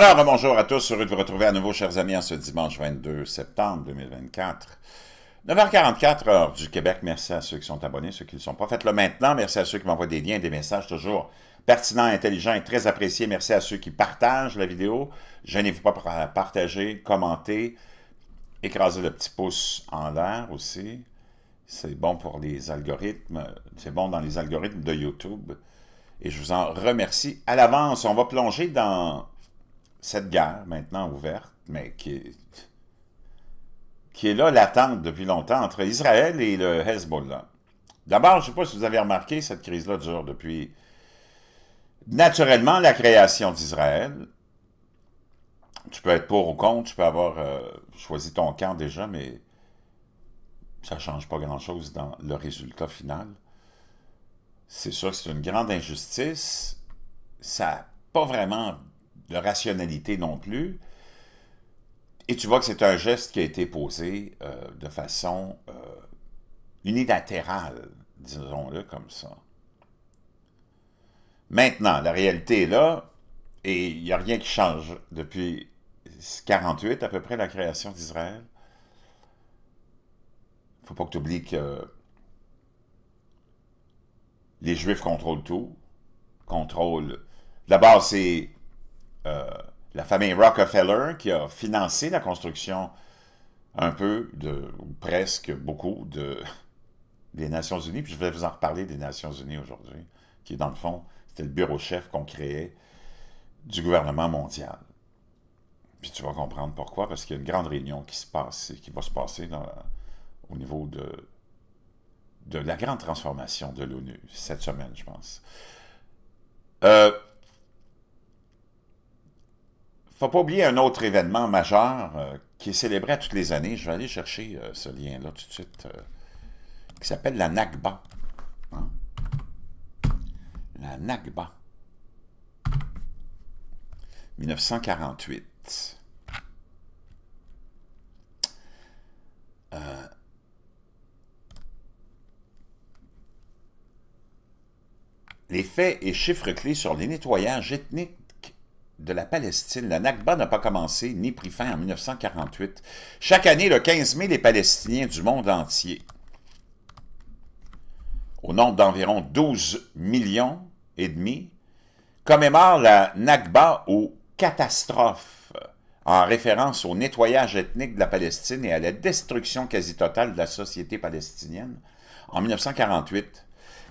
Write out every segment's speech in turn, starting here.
Alors, bonjour à tous, heureux de vous retrouver à nouveau, chers amis, en ce dimanche 22 septembre 2024. 9h44, heure du Québec. Merci à ceux qui sont abonnés, ceux qui ne le sont pas. Faites-le maintenant. Merci à ceux qui m'envoient des liens, des messages toujours pertinents, intelligents et très appréciés. Merci à ceux qui partagent la vidéo. Je n'ai pas à euh, partager, commenter, écraser le petit pouce en l'air aussi. C'est bon pour les algorithmes. C'est bon dans les algorithmes de YouTube. Et je vous en remercie à l'avance. On va plonger dans cette guerre maintenant ouverte, mais qui est, qui est là latente depuis longtemps entre Israël et le Hezbollah. D'abord, je ne sais pas si vous avez remarqué, cette crise-là dure depuis naturellement la création d'Israël. Tu peux être pour ou contre, tu peux avoir euh, choisi ton camp déjà, mais ça ne change pas grand-chose dans le résultat final. C'est sûr que c'est une grande injustice. Ça n'a pas vraiment de rationalité non plus. Et tu vois que c'est un geste qui a été posé euh, de façon euh, unilatérale, disons-le comme ça. Maintenant, la réalité est là, et il n'y a rien qui change depuis 48 à peu près, la création d'Israël. Il ne faut pas que tu oublies que les Juifs contrôlent tout, contrôlent... base c'est euh, la famille Rockefeller qui a financé la construction un peu de, ou presque beaucoup de, des Nations Unies. Puis je vais vous en reparler des Nations Unies aujourd'hui, qui est dans le fond, c'était le bureau chef qu'on créait du gouvernement mondial. Puis tu vas comprendre pourquoi, parce qu'il y a une grande réunion qui se passe, qui va se passer au niveau de, de la grande transformation de l'ONU cette semaine, je pense. Euh, faut pas oublier un autre événement majeur euh, qui est célébré à toutes les années. Je vais aller chercher euh, ce lien-là tout de suite, euh, qui s'appelle la Nakba. Hein? La Nakba. 1948. les faits et chiffres clés sur les nettoyages ethniques de la Palestine, la Nakba n'a pas commencé ni pris fin en 1948. Chaque année, le 15 mai, les Palestiniens du monde entier, au nombre d'environ 12 millions et demi, commémorent la Nakba aux catastrophes, en référence au nettoyage ethnique de la Palestine et à la destruction quasi totale de la société palestinienne en 1948.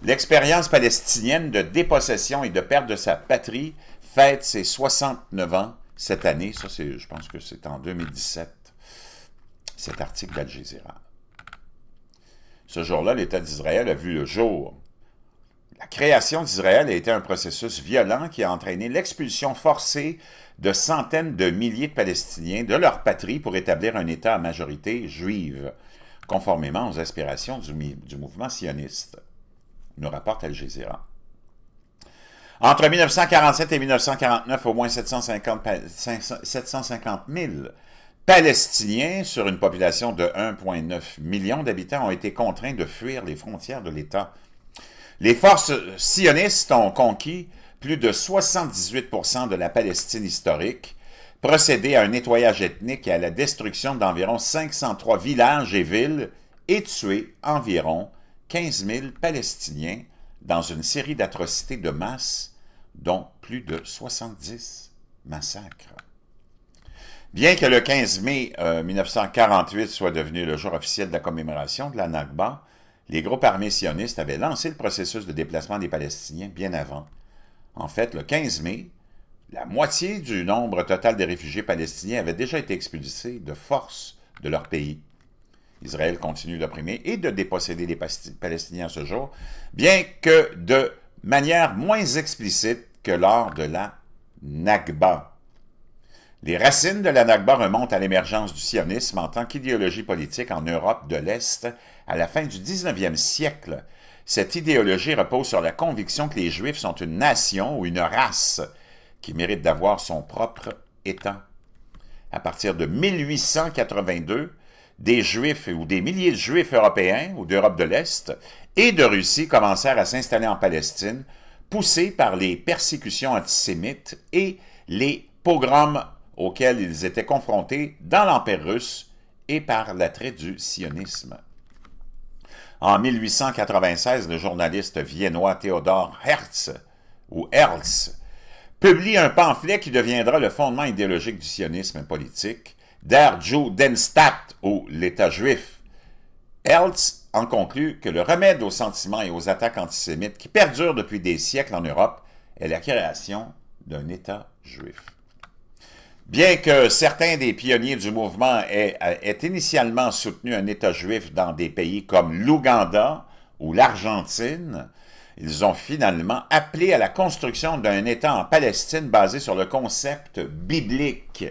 L'expérience palestinienne de dépossession et de perte de sa patrie fête ses 69 ans cette année. Ça, je pense que c'est en 2017, cet article d'Al Jazeera. Ce jour-là, l'État d'Israël a vu le jour. La création d'Israël a été un processus violent qui a entraîné l'expulsion forcée de centaines de milliers de Palestiniens de leur patrie pour établir un État à majorité juive, conformément aux aspirations du, mouvement sioniste, nous rapporte Al Jazeera. Entre 1947 et 1949, au moins 750, 000 Palestiniens sur une population de 1,9 million d'habitants ont été contraints de fuir les frontières de l'État. Les forces sionistes ont conquis plus de 78 de la Palestine historique, procédé à un nettoyage ethnique et à la destruction d'environ 503 villages et villes et tué environ 15 000 Palestiniens dans une série d'atrocités de masse, dont plus de 70 massacres. Bien que le 15 mai 1948 euh, soit devenu le jour officiel de la commémoration de la Nakba, les groupes armés sionistes avaient lancé le processus de déplacement des Palestiniens bien avant. En fait, le 15 mai, la moitié du nombre total des réfugiés palestiniens avait déjà été expulsés de force de leur pays. Israël continue d'opprimer et de déposséder les Palestiniens à ce jour, bien que de manière moins explicite que lors de la Nakba. Les racines de la Nakba remontent à l'émergence du sionisme en tant qu'idéologie politique en Europe de l'Est à la fin du 19e siècle. Cette idéologie repose sur la conviction que les Juifs sont une nation ou une race qui mérite d'avoir son propre état. À partir de 1882, des Juifs ou des milliers de Juifs européens ou d'Europe de l'Est et de Russie commencèrent à s'installer en Palestine, poussés par les persécutions antisémites et les pogroms auxquels ils étaient confrontés dans l'Empire russe et par l'attrait du sionisme. En 1896, le journaliste viennois Theodor Hertz, ou Hertz, publie un pamphlet qui deviendra le fondement idéologique du sionisme politique, Der Denstadt ou l'État juif. Hertz en conclut que le remède aux sentiments et aux attaques antisémites qui perdurent depuis des siècles en Europe est la création d'un État juif. Bien que certains des pionniers du mouvement aient euh, initialement soutenu un État juif dans des pays comme l'Ouganda ou l'Argentine, ils ont finalement appelé à la construction d'un État en Palestine basé sur le concept biblique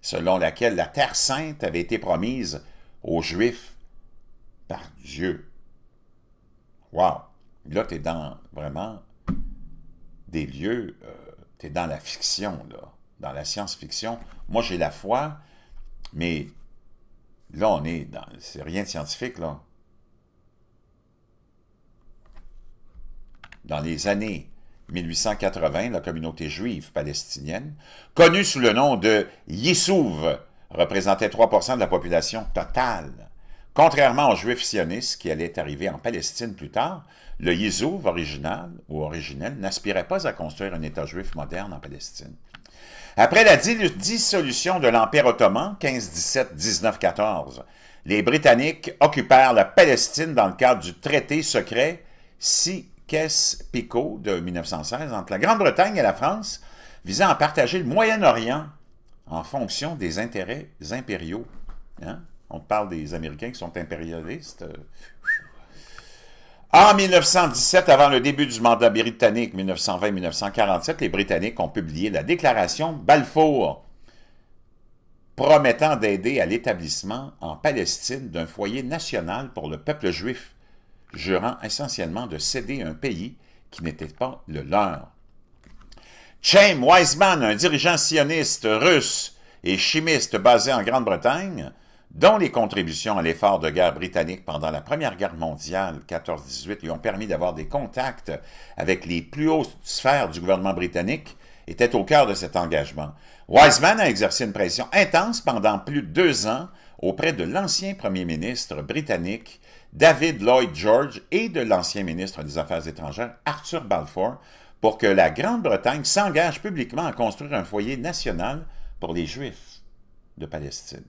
selon laquelle la Terre sainte avait été promise aux Juifs par Dieu. Wow! Là, tu es dans vraiment des lieux, euh, t'es tu es dans la fiction, là, dans la science-fiction. Moi, j'ai la foi, mais là, on est dans... C'est rien de scientifique, là. Dans les années 1880, la communauté juive palestinienne, connue sous le nom de Yisouv, représentait 3 de la population totale. Contrairement aux Juifs sionistes qui allaient arriver en Palestine plus tard, le Yisouv original ou originel n'aspirait pas à construire un État juif moderne en Palestine. Après la dissolution de l'Empire ottoman, 15 19 1914 les Britanniques occupèrent la Palestine dans le cadre du traité secret si Caisse PICO de 1916 entre la Grande-Bretagne et la France visant à partager le Moyen-Orient en fonction des intérêts impériaux. Hein? On parle des Américains qui sont impérialistes. Euh. En 1917, avant le début du mandat britannique 1920-1947, les Britanniques ont publié la déclaration Balfour, promettant d'aider à l'établissement en Palestine d'un foyer national pour le peuple juif jurant essentiellement de céder un pays qui n'était pas le leur. Chaim Wiseman, un dirigeant sioniste russe et chimiste basé en Grande-Bretagne, dont les contributions à l'effort de guerre britannique pendant la Première Guerre mondiale 14-18 lui ont permis d'avoir des contacts avec les plus hautes sphères du gouvernement britannique, était au cœur de cet engagement. Wiseman a exercé une pression intense pendant plus de deux ans auprès de l'ancien premier ministre britannique David Lloyd George et de l'ancien ministre des Affaires étrangères Arthur Balfour pour que la Grande-Bretagne s'engage publiquement à construire un foyer national pour les Juifs de Palestine.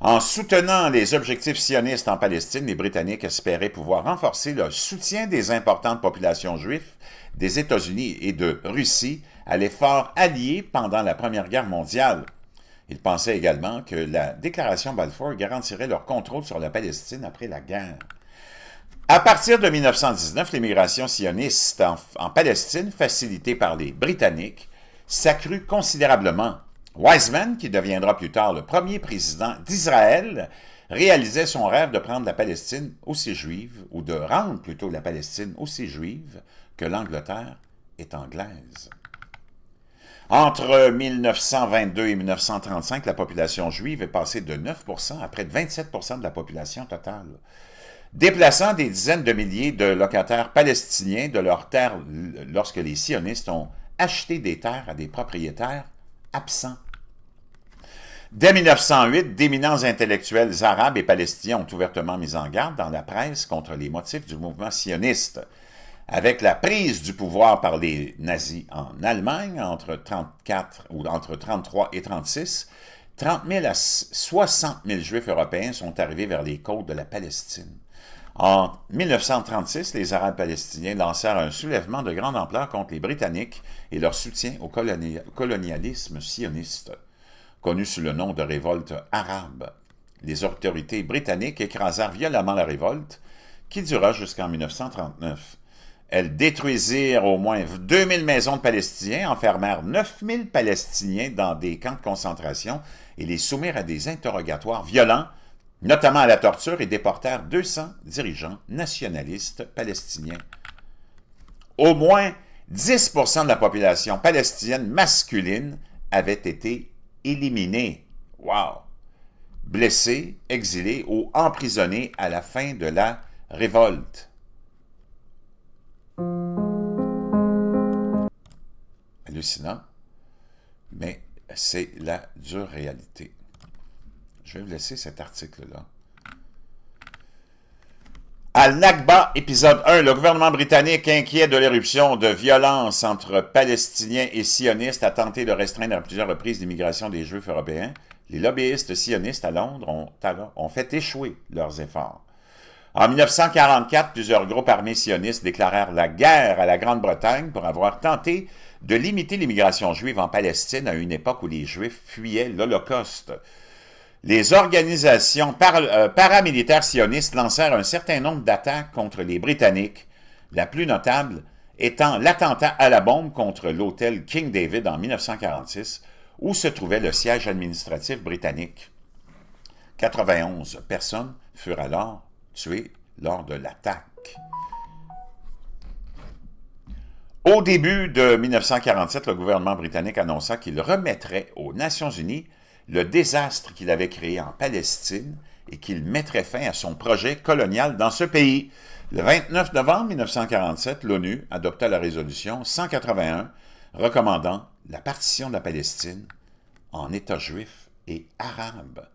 En soutenant les objectifs sionistes en Palestine, les Britanniques espéraient pouvoir renforcer le soutien des importantes populations juives des États-Unis et de Russie à l'effort allié pendant la Première Guerre mondiale il pensait également que la déclaration Balfour garantirait leur contrôle sur la Palestine après la guerre. À partir de 1919, l'immigration sioniste en, Palestine, facilitée par les Britanniques, s'accrut considérablement. Wiseman, qui deviendra plus tard le premier président d'Israël, réalisait son rêve de prendre la Palestine aussi juive, ou de rendre plutôt la Palestine aussi juive que l'Angleterre est anglaise. Entre 1922 et 1935, la population juive est passée de 9 à près de 27 de la population totale. Déplaçant des dizaines de milliers de locataires palestiniens de leurs terres lorsque les sionistes ont acheté des terres à des propriétaires absents. Dès 1908, d'éminents intellectuels arabes et palestiniens ont ouvertement mis en garde dans la presse contre les motifs du mouvement sioniste. Avec la prise du pouvoir par les nazis en Allemagne entre 34 ou entre 33 et 36, 30 000 à 60 000 Juifs européens sont arrivés vers les côtes de la Palestine. En 1936, les Arabes palestiniens lancèrent un soulèvement de grande ampleur contre les Britanniques et leur soutien au colonialisme sioniste. Connu sous le nom de révolte arabe, les autorités britanniques écrasèrent violemment la révolte, qui dura jusqu'en 1939. Elles détruisirent au moins 2000 maisons de Palestiniens, enfermèrent 9000 Palestiniens dans des camps de concentration et les soumirent à des interrogatoires violents, notamment à la torture, et déportèrent 200 dirigeants nationalistes palestiniens. Au moins 10 de la population palestinienne masculine avait été éliminée. Wow! Blessés, exilés ou emprisonnée à la fin de la révolte. mais c'est la dure réalité. Je vais vous laisser cet article-là. Al-Nakba, épisode 1. Le gouvernement britannique, inquiet de l'éruption de violence entre Palestiniens et sionistes, a tenté de restreindre à plusieurs reprises l'immigration des Juifs européens. Les lobbyistes sionistes à Londres ont, ont fait échouer leurs efforts. En 1944, plusieurs groupes armés sionistes déclarèrent la guerre à la Grande-Bretagne pour avoir tenté de limiter l'immigration juive en Palestine à une époque où les Juifs fuyaient l'Holocauste. Les organisations euh, paramilitaires sionistes lancèrent un certain nombre d'attaques contre les Britanniques, la plus notable étant l'attentat à la bombe contre l'hôtel King David en 1946, où se trouvait le siège administratif britannique. 91 personnes furent alors tuées lors de l'attaque. Au début de 1947, le gouvernement britannique annonça qu'il remettrait aux Nations Unies le désastre qu'il avait créé en Palestine et qu'il mettrait fin à son projet colonial dans ce pays. Le 29 novembre 1947, l'ONU adopta la résolution 181 recommandant la partition de la Palestine en États juifs et arabes.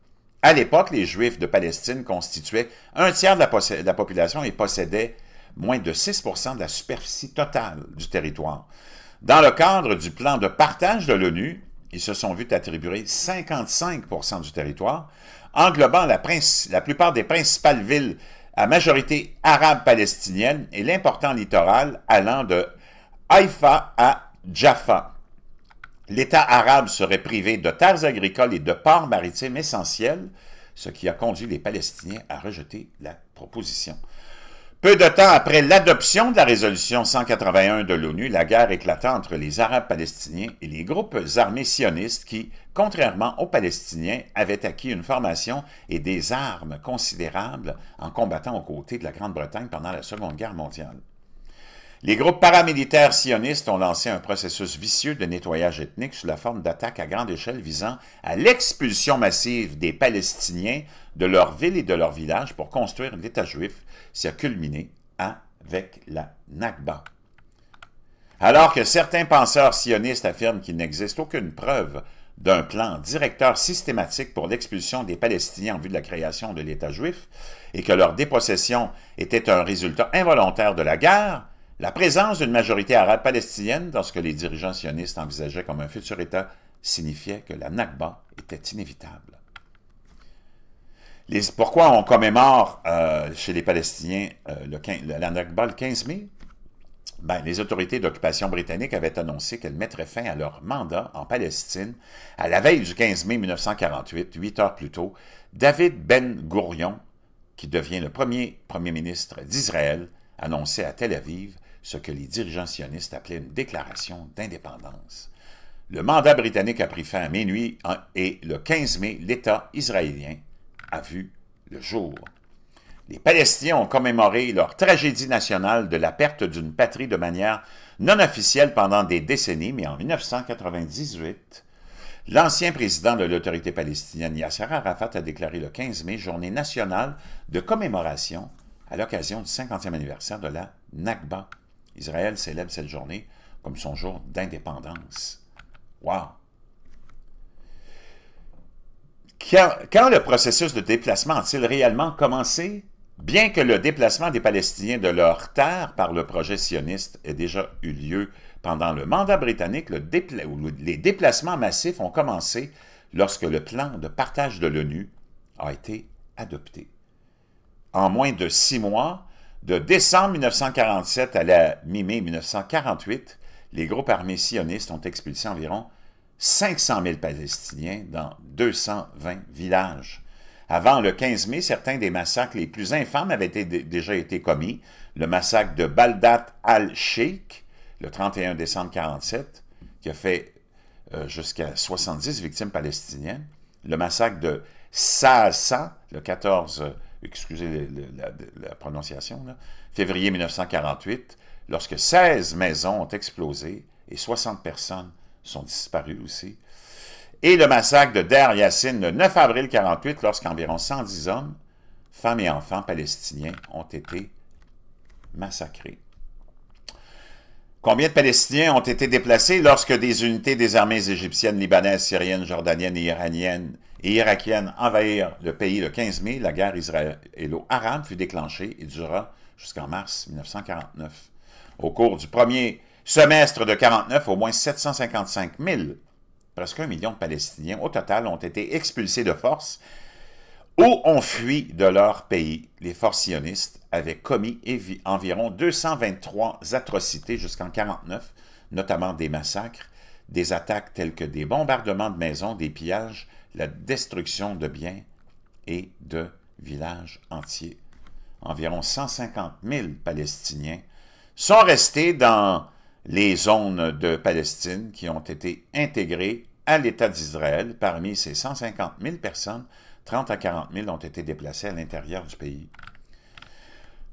À l'époque, les Juifs de Palestine constituaient un tiers de la, de la population et possédaient moins de 6 de la superficie totale du territoire. Dans le cadre du plan de partage de l'ONU, ils se sont vus attribuer 55 du territoire, englobant la, plupart des principales villes à majorité arabe palestinienne et l'important littoral allant de Haïfa à Jaffa. L'État arabe serait privé de terres agricoles et de ports maritimes essentiels, ce qui a conduit les Palestiniens à rejeter la proposition. Peu de temps après l'adoption de la résolution 181 de l'ONU, la guerre éclata entre les Arabes palestiniens et les groupes armés sionistes qui, contrairement aux Palestiniens, avaient acquis une formation et des armes considérables en combattant aux côtés de la Grande-Bretagne pendant la Seconde Guerre mondiale. Les groupes paramilitaires sionistes ont lancé un processus vicieux de nettoyage ethnique sous la forme d'attaques à grande échelle visant à l'expulsion massive des Palestiniens de leur ville et de leur village pour construire l'État juif. qui a culminé avec la Nakba. Alors que certains penseurs sionistes affirment qu'il n'existe aucune preuve d'un plan directeur systématique pour l'expulsion des Palestiniens en vue de la création de l'État juif et que leur dépossession était un résultat involontaire de la guerre, la présence d'une majorité arabe palestinienne dans ce que les dirigeants sionistes envisageaient comme un futur État signifiait que la Nakba était inévitable. Les, pourquoi on commémore euh, chez les Palestiniens euh, la Nakba le 15 mai? Ben, les autorités d'occupation britannique avaient annoncé qu'elles mettraient fin à leur mandat en Palestine à la veille du 15 mai 1948, huit heures plus tôt. David Ben Gourion, qui devient le premier premier ministre d'Israël, annonçait à Tel Aviv ce que les dirigeants sionistes appelaient une déclaration d'indépendance. Le mandat britannique a pris fin à minuit hein, et le 15 mai, l'État israélien a vu le jour. Les Palestiniens ont commémoré leur tragédie nationale de la perte d'une patrie de manière non officielle pendant des décennies, mais en 1998, l'ancien président de l'autorité palestinienne Yasser Arafat a déclaré le 15 mai journée nationale de commémoration à l'occasion du 50e anniversaire de la Nakba Israël célèbre cette journée comme son jour d'indépendance. Wow! Quand, le processus de déplacement a-t-il réellement commencé? Bien que le déplacement des Palestiniens de leur terre par le projet sioniste ait déjà eu lieu pendant le mandat britannique, les déplacements massifs ont commencé lorsque le plan de partage de l'ONU a été adopté. En moins de six mois, de décembre 1947 à la mi-mai 1948, les groupes armés sionistes ont expulsé environ 500 000 Palestiniens dans 220 villages. Avant le 15 mai, certains des massacres les plus infâmes avaient déjà été commis. Le massacre de Baldat al-Sheikh, le 31 décembre 1947, qui a fait euh, jusqu'à 70 victimes palestiniennes. Le massacre de sasa le 14 excusez la, prononciation, février 1948, lorsque 16 maisons ont explosé et 60 personnes sont disparues aussi, et le massacre de Der Yassin le 9 avril 1948, lorsqu'environ 110 hommes, femmes et enfants palestiniens ont été massacrés. Combien de Palestiniens ont été déplacés lorsque des unités des armées égyptiennes, libanaises, syriennes, jordaniennes et iraniennes et irakiennes envahirent le pays le 15 mai, la guerre israélo-arabe fut déclenchée et dura jusqu'en mars 1949. Au cours du premier semestre de 49, au moins 755 000, presque un million de Palestiniens au total ont été expulsés de force ou ont fui de leur pays. Les forces sionistes avaient commis environ 223 atrocités jusqu'en 1949, notamment des massacres, des attaques telles que des bombardements de maisons, des pillages, la destruction de biens et de villages entiers. Environ 150 000 Palestiniens sont restés dans les zones de Palestine qui ont été intégrées à l'État d'Israël. Parmi ces 150 000 personnes, 30 à 40 000 ont été déplacées à l'intérieur du pays.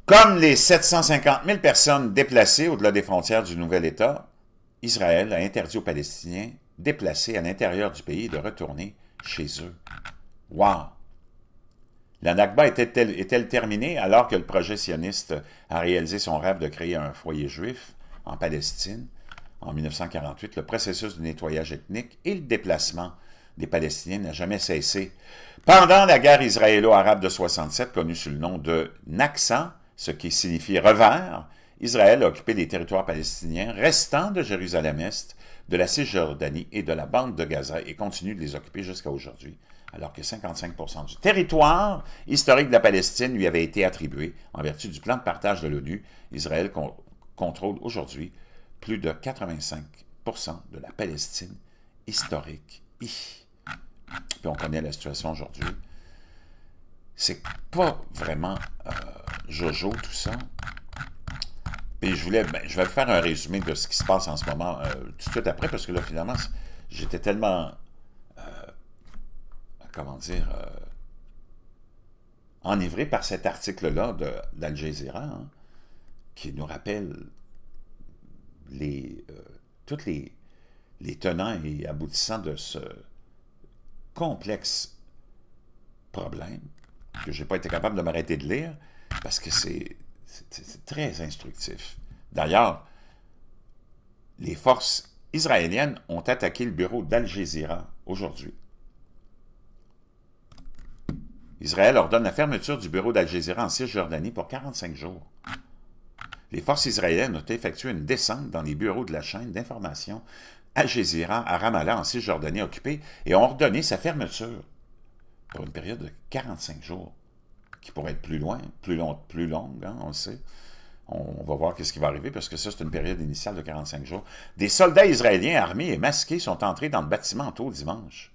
Comme les 750 000 personnes déplacées au-delà des frontières du nouvel État, Israël a interdit aux Palestiniens déplacés à l'intérieur du pays de retourner chez eux. Wow! Nakba était-elle terminée alors que le projet sioniste a réalisé son rêve de créer un foyer juif en Palestine? En 1948, le processus de nettoyage ethnique et le déplacement des Palestiniens n'a jamais cessé. Pendant la guerre israélo-arabe de 67, connue sous le nom de Naxan, ce qui signifie revers, Israël a occupé les territoires palestiniens restants de Jérusalem-Est de la Cisjordanie et de la bande de Gaza et continue de les occuper jusqu'à aujourd'hui, alors que 55 du territoire historique de la Palestine lui avait été attribué en vertu du plan de partage de l'ONU. Israël contrôle aujourd'hui plus de 85 de la Palestine historique. Puis on connaît la situation aujourd'hui. C'est pas vraiment euh, Jojo tout ça je voulais, ben, je vais faire un résumé de ce qui se passe en ce moment euh, tout de suite après, parce que là, finalement, j'étais tellement, euh, comment dire, euh, enivré par cet article-là d'Al Jazeera, hein, qui nous rappelle les, toutes les, les tenants et aboutissants de ce complexe problème que je n'ai pas été capable de m'arrêter de lire, parce que c'est c'est très instructif. D'ailleurs, les forces israéliennes ont attaqué le bureau d'Al Jazeera aujourd'hui. Israël ordonne la fermeture du bureau d'Al Jazeera en Cisjordanie pour 45 jours. Les forces israéliennes ont effectué une descente dans les bureaux de la chaîne d'information Al Jazeera à Ramallah en Cisjordanie occupée et ont ordonné sa fermeture pour une période de 45 jours qui pourrait être plus loin, plus, long, plus longue, hein, on le sait. On va voir qu'est-ce qui va arriver, parce que ça, c'est une période initiale de 45 jours. Des soldats israéliens armés et masqués sont entrés dans le bâtiment tôt dimanche.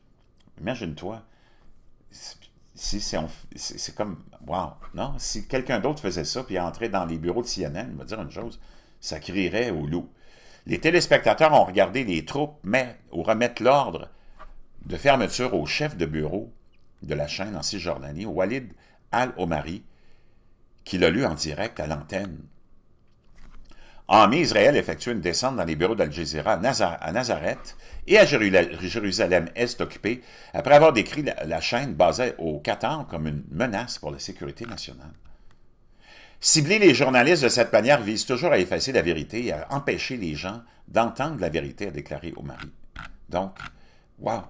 Imagine-toi. c'est comme, wow, non? Si quelqu'un d'autre faisait ça, puis entrait dans les bureaux de CNN, on va dire une chose, ça crierait au loup. Les téléspectateurs ont regardé les troupes mais, ou remettre l'ordre de fermeture au chef de bureau de la chaîne en Cisjordanie, Walid al-Omari, qui l'a lu en direct à l'antenne. En mai, Israël effectue une descente dans les bureaux d'Al Jazeera à Nazareth et à Jérusalem-Est occupée après avoir décrit la, chaîne basée au Qatar comme une menace pour la sécurité nationale. Cibler les journalistes de cette manière vise toujours à effacer la vérité et à empêcher les gens d'entendre la vérité, a déclaré au Donc, waouh,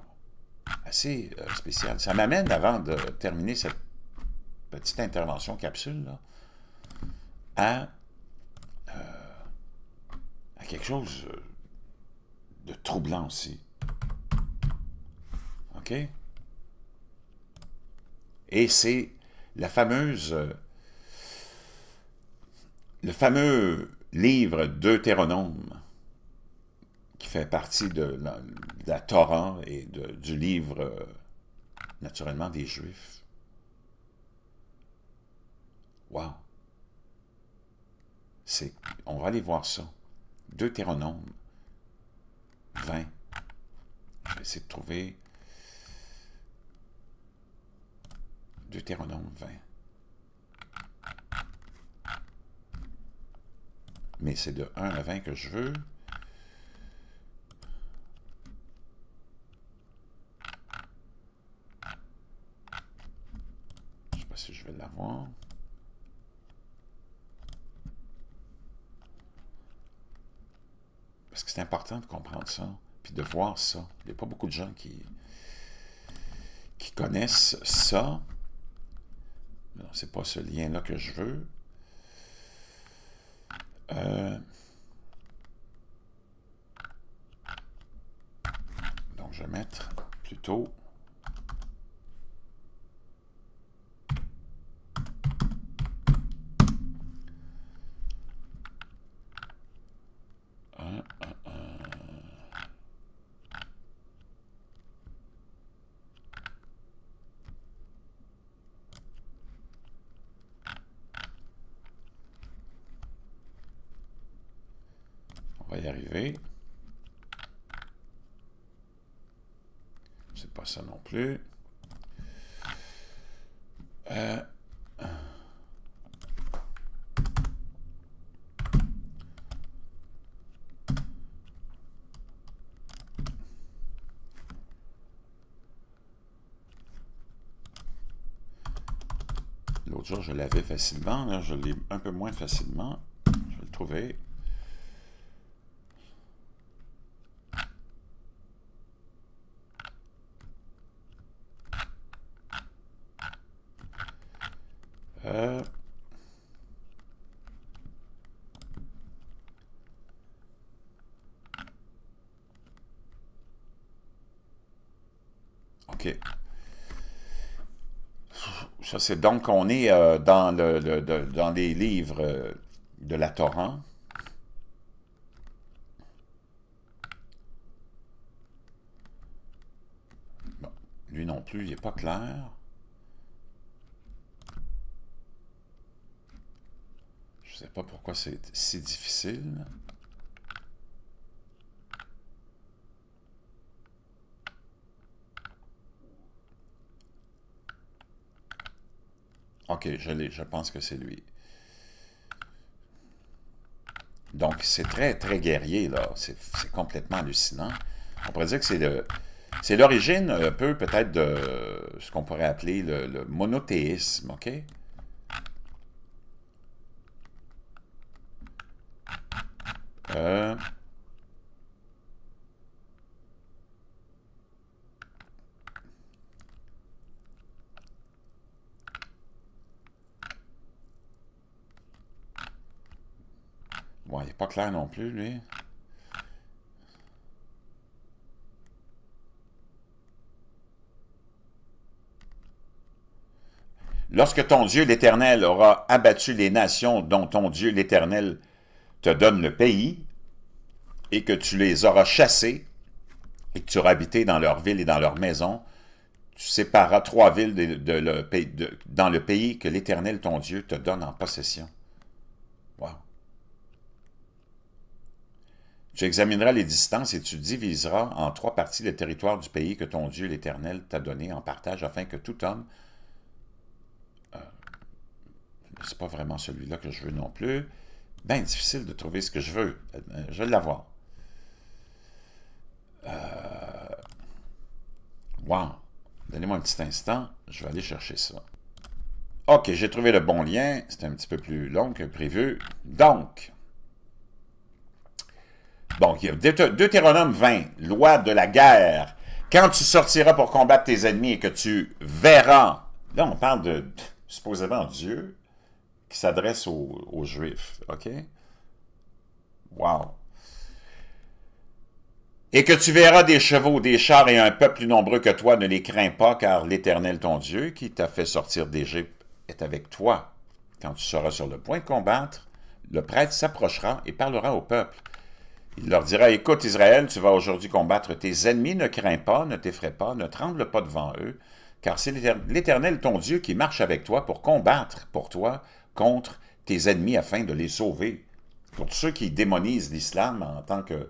assez euh, spécial. Ça m'amène, avant de terminer cette petite intervention capsule euh, à, quelque chose de troublant aussi. OK? Et c'est la fameuse... Euh, le fameux livre Deutéronome, qui fait partie de la, Torah et du livre, euh, naturellement, des Juifs, Waouh! C'est, on va aller voir ça. Deutéronome 20. Je vais essayer de trouver Deutéronome 20. Mais c'est de 1 à 20 que je veux. Je ne sais pas si je vais l'avoir. Parce que c'est important de comprendre ça, puis de voir ça. Il n'y a pas beaucoup de gens qui, qui connaissent ça. Non, c'est pas ce lien-là que je veux. Euh, donc, je vais mettre plutôt... Euh, l'autre jour, je l'avais facilement. Là, je l'ai un peu moins facilement. Je vais le trouver. c'est donc on est euh, dans, les livres euh, de la Torah. lui non plus, il n'est pas clair. Je ne sais pas pourquoi c'est si difficile. Ok, je je pense que c'est lui. Donc, c'est très, très guerrier, là. C'est complètement hallucinant. On pourrait dire que c'est le... C'est l'origine un euh, peu peut-être de euh, ce qu'on pourrait appeler le, le monothéisme, OK? Euh, pas clair non plus, lui. Lorsque ton Dieu l'Éternel aura abattu les nations dont ton Dieu l'Éternel te donne le pays, et que tu les auras chassées, et que tu auras habité dans leurs villes et dans leurs maisons, tu sépareras trois villes dans le pays que l'Éternel ton Dieu te donne en possession. Tu examineras les distances et tu diviseras en trois parties le territoire du pays que ton Dieu l'Éternel t'a donné en partage afin que tout homme... Euh, c'est pas vraiment celui-là que je veux non plus. Ben, difficile de trouver ce que je veux. Euh, je vais l'avoir. Euh... Wow! Donnez-moi un petit instant, je vais aller chercher ça. OK, j'ai trouvé le bon lien. C'était un petit peu plus long que prévu. Donc, Bon, il y a Deutéronome 20, loi de la guerre. Quand tu sortiras pour combattre tes ennemis et que tu verras... Là, on parle de, supposément, Dieu qui s'adresse aux, aux, Juifs, OK? Wow! Et que tu verras des chevaux, des chars et un peuple plus nombreux que toi, ne les crains pas, car l'Éternel ton Dieu, qui t'a fait sortir d'Égypte, est avec toi. Quand tu seras sur le point de combattre, le prêtre s'approchera et parlera au peuple. Il leur dira, écoute Israël, tu vas aujourd'hui combattre tes ennemis, ne crains pas, ne t'effraie pas, ne tremble pas devant eux, car c'est l'Éternel ton Dieu qui marche avec toi pour combattre pour toi contre tes ennemis afin de les sauver. Pour ceux qui démonisent l'islam en tant que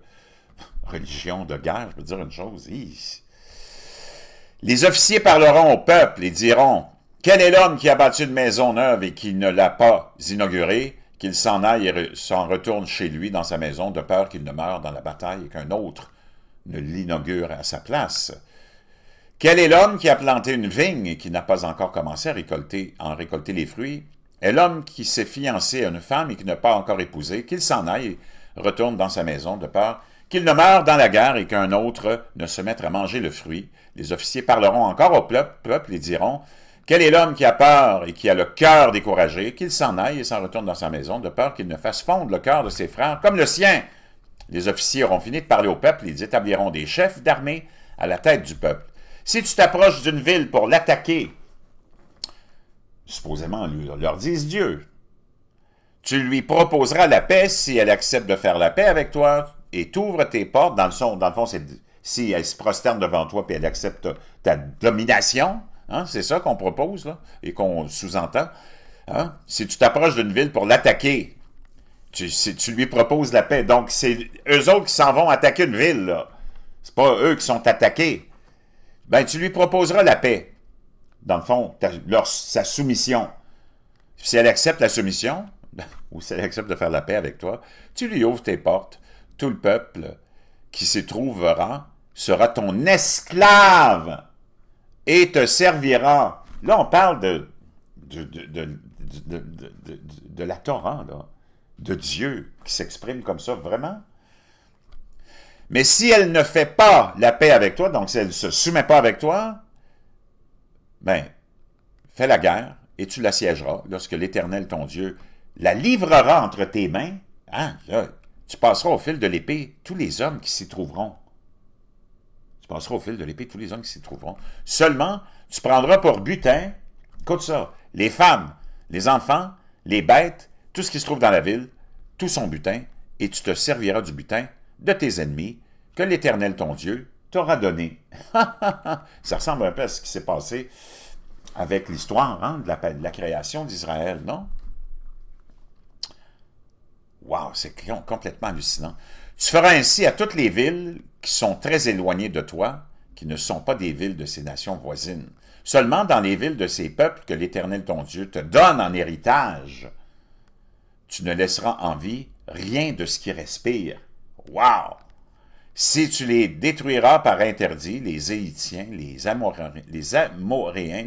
religion de guerre, je veux dire une chose, les officiers parleront au peuple et diront, quel est l'homme qui a bâti une maison neuve et qui ne l'a pas inaugurée qu'il s'en aille et s'en retourne chez lui dans sa maison de peur qu'il ne meure dans la bataille et qu'un autre ne l'inaugure à sa place. Quel est l'homme qui a planté une vigne et qui n'a pas encore commencé à récolter, en récolter les fruits? Est l'homme qui s'est fiancé à une femme et qui n'a pas encore épousé, qu'il s'en aille et retourne dans sa maison de peur qu'il ne meure dans la guerre et qu'un autre ne se mette à manger le fruit. Les officiers parleront encore au peuple et diront quel est l'homme qui a peur et qui a le cœur découragé, qu'il s'en aille et s'en retourne dans sa maison, de peur qu'il ne fasse fondre le cœur de ses frères comme le sien? Les officiers auront fini de parler au peuple, ils établiront des chefs d'armée à la tête du peuple. Si tu t'approches d'une ville pour l'attaquer, supposément leur disent Dieu, tu lui proposeras la paix si elle accepte de faire la paix avec toi et t'ouvre tes portes. Dans le, son, dans le fond, si elle se prosterne devant toi et elle accepte ta domination, Hein? C'est ça qu'on propose et qu'on sous-entend. Hein? Si tu t'approches d'une ville pour l'attaquer, tu, si tu lui proposes la paix. Donc, c'est eux autres qui s'en vont attaquer une ville. ce C'est pas eux qui sont attaqués. Ben, tu lui proposeras la paix. Dans le fond, leur, sa soumission. Si elle accepte la soumission, ben, ou si elle accepte de faire la paix avec toi, tu lui ouvres tes portes. Tout le peuple qui s'y trouvera sera ton esclave et te servira. Là, on parle de, de, la Torah, de Dieu qui s'exprime comme ça, vraiment. Mais si elle ne fait pas la paix avec toi, donc si elle ne se soumet pas avec toi, ben, fais la guerre et tu siégeras lorsque l'Éternel, ton Dieu, la livrera entre tes mains. Ah, tu passeras au fil de l'épée tous les hommes qui s'y trouveront. Tu passeras au fil de l'épée tous les hommes qui s'y trouveront. Seulement, tu prendras pour butin, écoute ça, les femmes, les enfants, les bêtes, tout ce qui se trouve dans la ville, tout son butin, et tu te serviras du butin de tes ennemis que l'Éternel ton Dieu t'aura donné. ça ressemble un peu à ce qui s'est passé avec l'histoire hein, de, la, de, la, création d'Israël, non? Wow, c'est complètement hallucinant. Tu feras ainsi à toutes les villes qui sont très éloignés de toi, qui ne sont pas des villes de ces nations voisines. Seulement dans les villes de ces peuples que l'Éternel ton Dieu te donne en héritage, tu ne laisseras en vie rien de ce qui respire. Wow! Si tu les détruiras par interdit, les Éhitiens, les, Amoréens,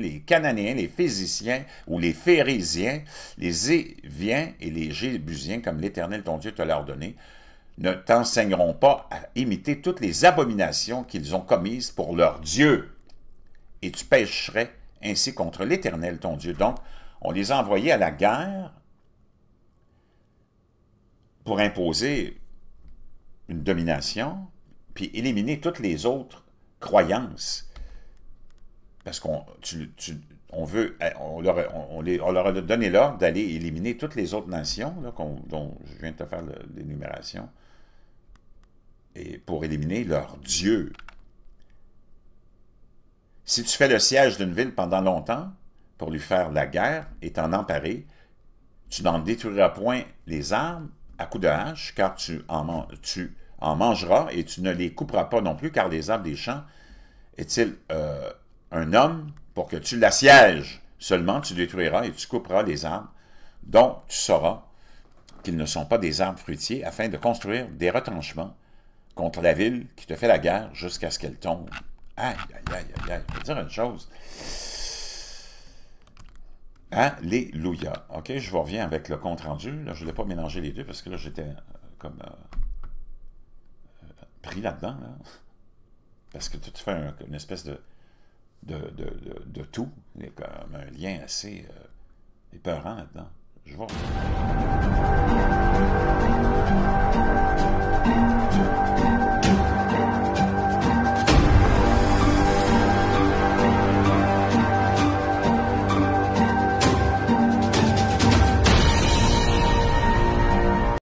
les Cananéens, les Physiciens ou les Phérésiens, les Éviens et les Jébusiens, comme l'Éternel ton Dieu te l'a ordonné, ne t'enseigneront pas à imiter toutes les abominations qu'ils ont commises pour leur Dieu. Et tu pécherais ainsi contre l'Éternel, ton Dieu. Donc, on les a envoyés à la guerre pour imposer une domination, puis éliminer toutes les autres croyances. Parce qu'on veut, on leur, a donné l'ordre d'aller éliminer toutes les autres nations, dont je viens de te faire l'énumération et pour éliminer leur Dieu. Si tu fais le siège d'une ville pendant longtemps, pour lui faire la guerre et t'en emparer, tu n'en détruiras point les arbres à coups de hache, car tu en, mangeras et tu ne les couperas pas non plus, car les arbres des champs est-il euh, un homme pour que tu l'assièges Seulement tu détruiras et tu couperas les arbres dont tu sauras qu'ils ne sont pas des arbres fruitiers, afin de construire des retranchements contre la ville qui te fait la guerre jusqu'à ce qu'elle tombe. Aïe, aïe, aïe, aïe, aïe. Je vais dire une chose. Alléluia. OK, je reviens avec le compte-rendu. je ne voulais pas mélanger les deux parce que là, j'étais euh, comme euh, pris là-dedans. Parce que tu fais une espèce de, de, tout. Il y a comme un lien assez euh, épeurant là-dedans. Je vois.